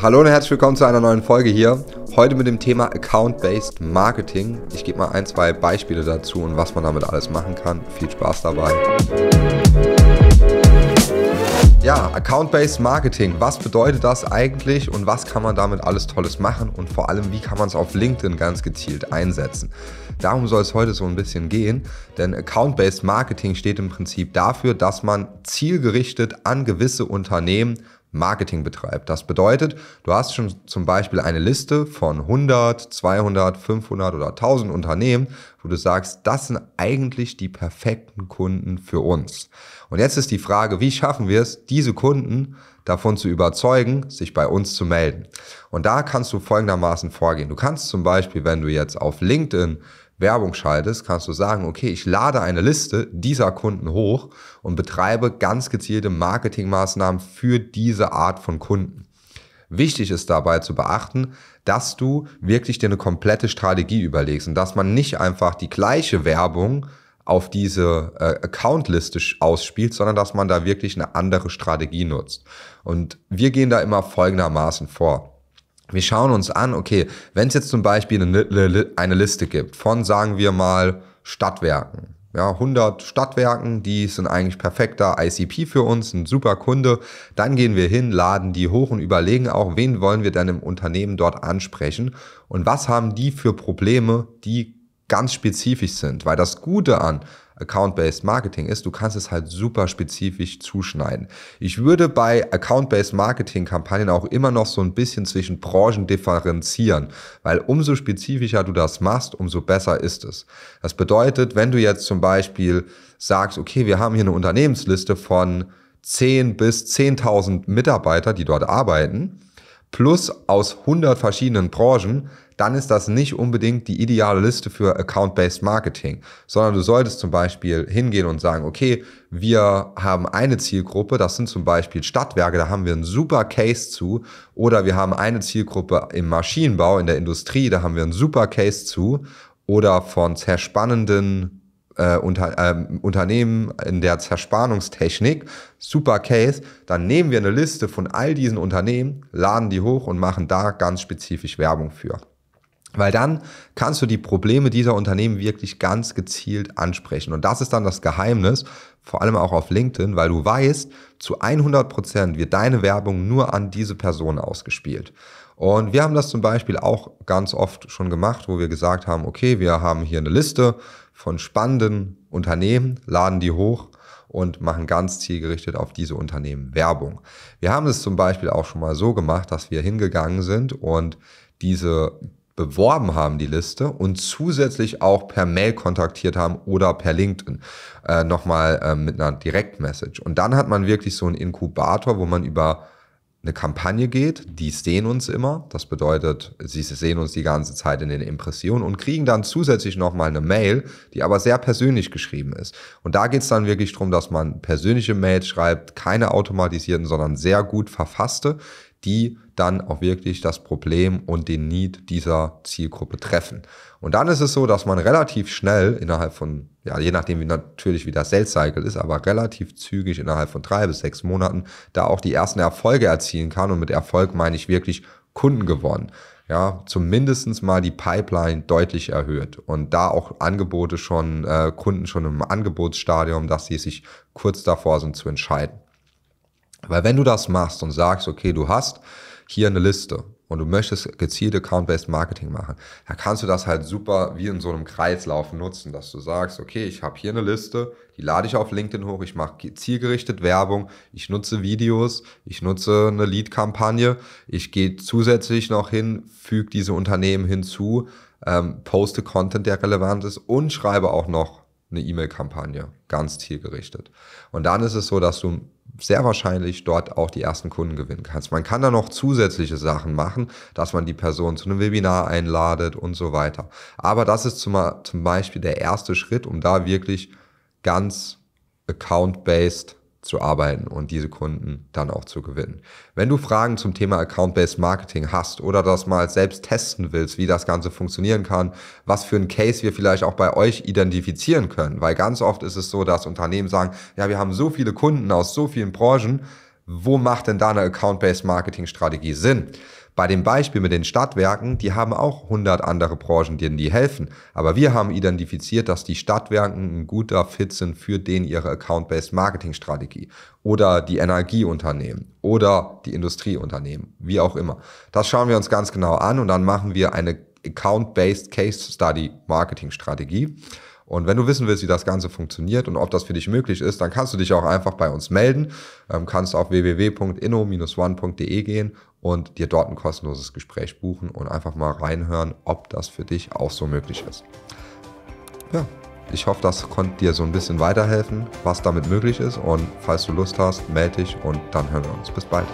Hallo und herzlich willkommen zu einer neuen Folge hier. Heute mit dem Thema Account-Based Marketing. Ich gebe mal ein, zwei Beispiele dazu und was man damit alles machen kann. Viel Spaß dabei. Ja, Account-Based Marketing. Was bedeutet das eigentlich und was kann man damit alles Tolles machen und vor allem, wie kann man es auf LinkedIn ganz gezielt einsetzen? Darum soll es heute so ein bisschen gehen, denn Account-Based Marketing steht im Prinzip dafür, dass man zielgerichtet an gewisse Unternehmen Marketing betreibt. Das bedeutet, du hast schon zum Beispiel eine Liste von 100, 200, 500 oder 1000 Unternehmen, wo du sagst, das sind eigentlich die perfekten Kunden für uns. Und jetzt ist die Frage, wie schaffen wir es, diese Kunden davon zu überzeugen, sich bei uns zu melden? Und da kannst du folgendermaßen vorgehen. Du kannst zum Beispiel, wenn du jetzt auf LinkedIn Werbung schaltest, kannst du sagen, okay, ich lade eine Liste dieser Kunden hoch und betreibe ganz gezielte Marketingmaßnahmen für diese Art von Kunden. Wichtig ist dabei zu beachten, dass du wirklich dir eine komplette Strategie überlegst und dass man nicht einfach die gleiche Werbung auf diese äh, Accountliste ausspielt, sondern dass man da wirklich eine andere Strategie nutzt. Und wir gehen da immer folgendermaßen vor wir schauen uns an, okay, wenn es jetzt zum Beispiel eine, eine Liste gibt von, sagen wir mal, Stadtwerken, ja, 100 Stadtwerken, die sind eigentlich perfekter ICP für uns, ein super Kunde. Dann gehen wir hin, laden die hoch und überlegen auch, wen wollen wir denn im Unternehmen dort ansprechen und was haben die für Probleme, die ganz spezifisch sind. Weil das Gute an Account-Based Marketing ist, du kannst es halt super spezifisch zuschneiden. Ich würde bei Account-Based Marketing-Kampagnen auch immer noch so ein bisschen zwischen Branchen differenzieren, weil umso spezifischer du das machst, umso besser ist es. Das bedeutet, wenn du jetzt zum Beispiel sagst, okay, wir haben hier eine Unternehmensliste von 10 bis 10.000 Mitarbeiter, die dort arbeiten, plus aus 100 verschiedenen Branchen, dann ist das nicht unbedingt die ideale Liste für Account-Based Marketing, sondern du solltest zum Beispiel hingehen und sagen, okay, wir haben eine Zielgruppe, das sind zum Beispiel Stadtwerke, da haben wir einen super Case zu, oder wir haben eine Zielgruppe im Maschinenbau, in der Industrie, da haben wir einen super Case zu, oder von zerspannenden äh, unter, äh, Unternehmen in der Zerspannungstechnik, super Case, dann nehmen wir eine Liste von all diesen Unternehmen, laden die hoch und machen da ganz spezifisch Werbung für. Weil dann kannst du die Probleme dieser Unternehmen wirklich ganz gezielt ansprechen. Und das ist dann das Geheimnis, vor allem auch auf LinkedIn, weil du weißt, zu 100% Prozent wird deine Werbung nur an diese Person ausgespielt. Und wir haben das zum Beispiel auch ganz oft schon gemacht, wo wir gesagt haben, okay, wir haben hier eine Liste von spannenden Unternehmen, laden die hoch und machen ganz zielgerichtet auf diese Unternehmen Werbung. Wir haben es zum Beispiel auch schon mal so gemacht, dass wir hingegangen sind und diese beworben haben, die Liste, und zusätzlich auch per Mail kontaktiert haben oder per LinkedIn äh, nochmal äh, mit einer Direktmessage. Und dann hat man wirklich so einen Inkubator, wo man über eine Kampagne geht, die sehen uns immer. Das bedeutet, sie sehen uns die ganze Zeit in den Impressionen und kriegen dann zusätzlich nochmal eine Mail, die aber sehr persönlich geschrieben ist. Und da geht es dann wirklich darum, dass man persönliche Mails schreibt, keine automatisierten, sondern sehr gut verfasste, die dann auch wirklich das Problem und den Need dieser Zielgruppe treffen. Und dann ist es so, dass man relativ schnell innerhalb von, ja, je nachdem wie natürlich wie der Sales Cycle ist, aber relativ zügig innerhalb von drei bis sechs Monaten da auch die ersten Erfolge erzielen kann. Und mit Erfolg meine ich wirklich Kunden gewonnen. Ja, zumindestens mal die Pipeline deutlich erhöht und da auch Angebote schon, äh, Kunden schon im Angebotsstadium, dass sie sich kurz davor sind zu entscheiden. Weil wenn du das machst und sagst, okay, du hast hier eine Liste und du möchtest gezielt Account-Based Marketing machen, dann kannst du das halt super wie in so einem Kreislauf nutzen, dass du sagst, okay, ich habe hier eine Liste, die lade ich auf LinkedIn hoch, ich mache zielgerichtet Werbung, ich nutze Videos, ich nutze eine Lead-Kampagne, ich gehe zusätzlich noch hin, füge diese Unternehmen hinzu, ähm, poste Content, der relevant ist und schreibe auch noch eine E-Mail-Kampagne, ganz zielgerichtet. Und dann ist es so, dass du sehr wahrscheinlich dort auch die ersten Kunden gewinnen kannst. Man kann da noch zusätzliche Sachen machen, dass man die Person zu einem Webinar einladet und so weiter. Aber das ist zum, zum Beispiel der erste Schritt, um da wirklich ganz account-based zu arbeiten und diese Kunden dann auch zu gewinnen. Wenn du Fragen zum Thema Account-Based Marketing hast oder das mal selbst testen willst, wie das Ganze funktionieren kann, was für einen Case wir vielleicht auch bei euch identifizieren können, weil ganz oft ist es so, dass Unternehmen sagen, ja, wir haben so viele Kunden aus so vielen Branchen, wo macht denn da eine Account-Based Marketing Strategie Sinn? Bei dem Beispiel mit den Stadtwerken, die haben auch 100 andere Branchen, denen die helfen. Aber wir haben identifiziert, dass die Stadtwerken ein guter Fit sind für den ihre Account-Based Marketing-Strategie oder die Energieunternehmen oder die Industrieunternehmen, wie auch immer. Das schauen wir uns ganz genau an und dann machen wir eine Account-Based Case Study Marketing-Strategie. Und wenn du wissen willst, wie das Ganze funktioniert und ob das für dich möglich ist, dann kannst du dich auch einfach bei uns melden. Ähm, kannst auf www.inno-one.de gehen und dir dort ein kostenloses Gespräch buchen und einfach mal reinhören, ob das für dich auch so möglich ist. Ja, ich hoffe, das konnte dir so ein bisschen weiterhelfen, was damit möglich ist und falls du Lust hast, melde dich und dann hören wir uns. Bis bald.